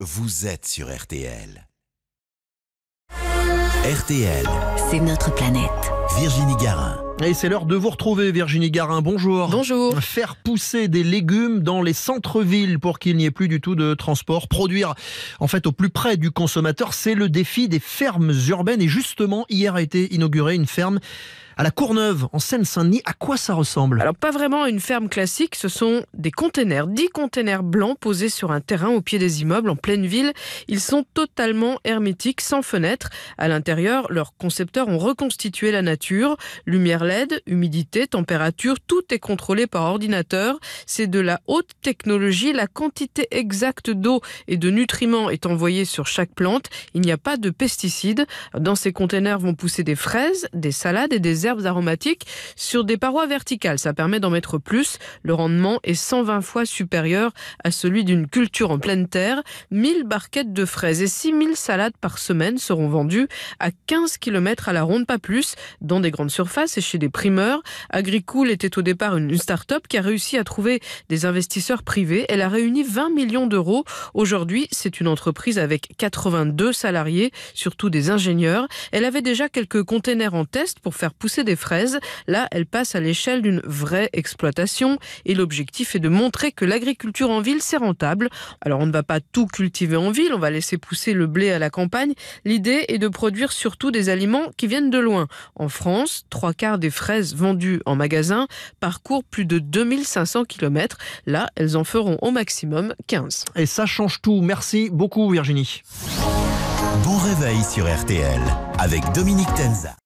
Vous êtes sur RTL. RTL. C'est notre planète. Virginie Garin. Et c'est l'heure de vous retrouver, Virginie Garin. Bonjour. Bonjour. Faire pousser des légumes dans les centres-villes pour qu'il n'y ait plus du tout de transport. Produire, en fait, au plus près du consommateur, c'est le défi des fermes urbaines. Et justement, hier a été inaugurée une ferme à la Courneuve, en Seine-Saint-Denis. À quoi ça ressemble Alors, pas vraiment une ferme classique. Ce sont des containers, 10 containers blancs posés sur un terrain au pied des immeubles, en pleine ville. Ils sont totalement hermétiques, sans fenêtres. À l'intérieur, leurs concepteurs ont reconstitué la nature, lumière LED, humidité, température, tout est contrôlé par ordinateur. C'est de la haute technologie. La quantité exacte d'eau et de nutriments est envoyée sur chaque plante. Il n'y a pas de pesticides. Dans ces containers vont pousser des fraises, des salades et des herbes aromatiques sur des parois verticales. Ça permet d'en mettre plus. Le rendement est 120 fois supérieur à celui d'une culture en pleine terre. 1000 barquettes de fraises et 6000 salades par semaine seront vendues à 15 km à la ronde, pas plus, dans des grandes surfaces et chez des primeurs. Agricool était au départ une start-up qui a réussi à trouver des investisseurs privés. Elle a réuni 20 millions d'euros. Aujourd'hui, c'est une entreprise avec 82 salariés, surtout des ingénieurs. Elle avait déjà quelques containers en test pour faire pousser des fraises. Là, elle passe à l'échelle d'une vraie exploitation et l'objectif est de montrer que l'agriculture en ville, c'est rentable. Alors, on ne va pas tout cultiver en ville, on va laisser pousser le blé à la campagne. L'idée est de produire surtout des aliments qui viennent de loin. En France, trois quarts des fraises vendues en magasin parcourent plus de 2500 km. Là, elles en feront au maximum 15. Et ça change tout. Merci beaucoup Virginie. Bon réveil sur RTL avec Dominique Tenza.